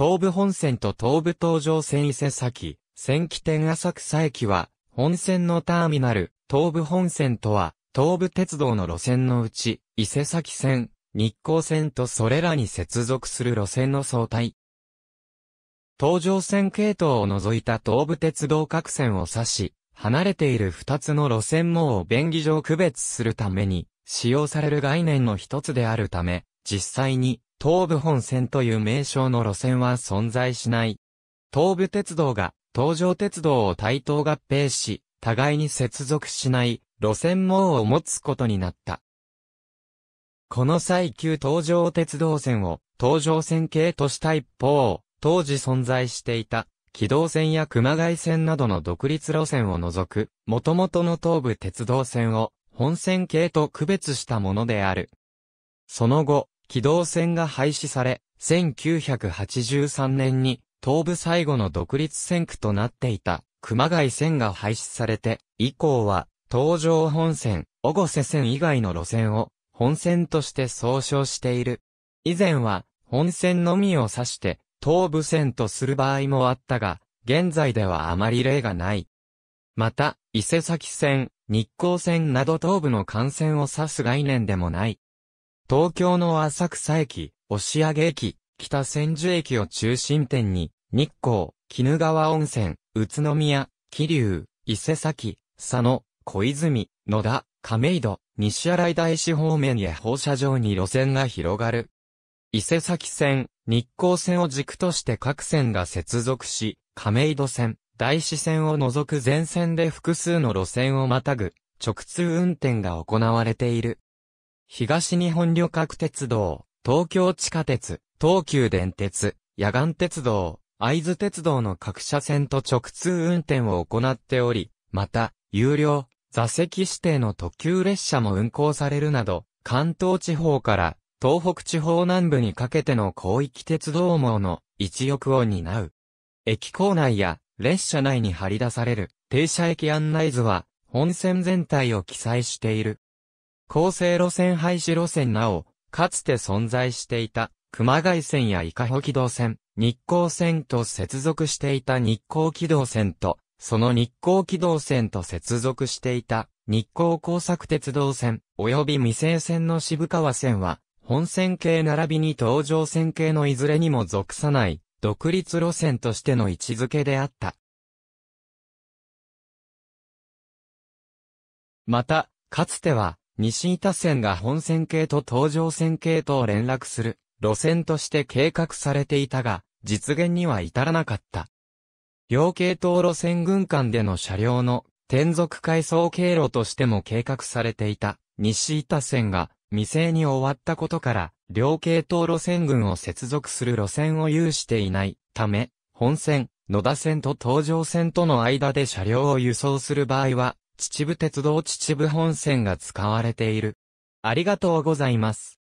東武本線と東武東上線伊勢崎、千起点浅草駅は、本線のターミナル、東武本線とは、東武鉄道の路線のうち、伊勢崎線、日光線とそれらに接続する路線の総体。東上線系統を除いた東武鉄道各線を指し、離れている2つの路線網を便宜上区別するために、使用される概念の一つであるため、実際に、東武本線という名称の路線は存在しない。東武鉄道が東上鉄道を対等合併し、互いに接続しない路線網を持つことになった。この最旧東上鉄道線を東上線系とした一方、当時存在していた軌道線や熊谷線などの独立路線を除く、元々の東武鉄道線を本線系と区別したものである。その後、機動戦が廃止され、1983年に東部最後の独立戦区となっていた熊谷線が廃止されて、以降は東上本線、小越瀬線以外の路線を本線として総称している。以前は本線のみを指して東部線とする場合もあったが、現在ではあまり例がない。また、伊勢崎線、日光線など東部の幹線を指す概念でもない。東京の浅草駅、押上駅、北千住駅を中心点に、日光、鬼怒川温泉、宇都宮、桐生、伊勢崎、佐野、小泉、野田、亀戸、西新井大師方面へ放射状に路線が広がる。伊勢崎線、日光線を軸として各線が接続し、亀戸線、大師線を除く全線で複数の路線をまたぐ、直通運転が行われている。東日本旅客鉄道、東京地下鉄、東急電鉄、野岸鉄道、会津鉄道の各車線と直通運転を行っており、また、有料、座席指定の特急列車も運行されるなど、関東地方から東北地方南部にかけての広域鉄道網の一翼を担う。駅構内や列車内に張り出される停車駅案内図は本線全体を記載している。厚生路線廃止路線なお、かつて存在していた熊谷線や伊香保軌道線、日光線と接続していた日光軌道線と、その日光軌道線と接続していた日光工作鉄道線、及び未成線の渋川線は、本線系並びに東上線系のいずれにも属さない、独立路線としての位置づけであった。また、かつては、西板線が本線系と東上線系とを連絡する路線として計画されていたが、実現には至らなかった。両系統路線軍間での車両の転属回送経路としても計画されていた西板線が未成に終わったことから、両系統路線群を接続する路線を有していないため、本線、野田線と東上線との間で車両を輸送する場合は、秩父鉄道秩父本線が使われている。ありがとうございます。